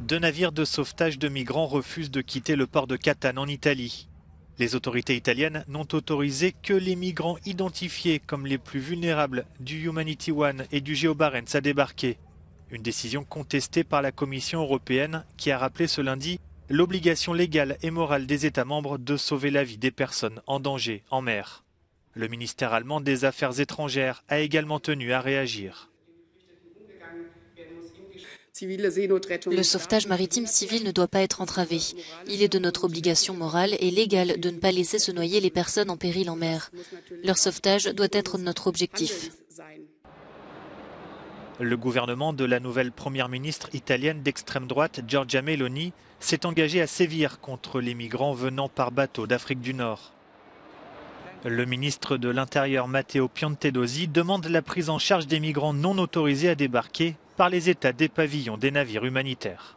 deux navires de sauvetage de migrants refusent de quitter le port de Catane en Italie. Les autorités italiennes n'ont autorisé que les migrants identifiés comme les plus vulnérables du Humanity One et du Geobarents à débarquer. Une décision contestée par la Commission européenne qui a rappelé ce lundi l'obligation légale et morale des États membres de sauver la vie des personnes en danger en mer. Le ministère allemand des Affaires étrangères a également tenu à réagir. Le sauvetage maritime civil ne doit pas être entravé. Il est de notre obligation morale et légale de ne pas laisser se noyer les personnes en péril en mer. Leur sauvetage doit être notre objectif. Le gouvernement de la nouvelle première ministre italienne d'extrême droite, Giorgia Meloni, s'est engagé à sévir contre les migrants venant par bateau d'Afrique du Nord. Le ministre de l'Intérieur, Matteo Piantedosi, demande la prise en charge des migrants non autorisés à débarquer par les États des pavillons des navires humanitaires.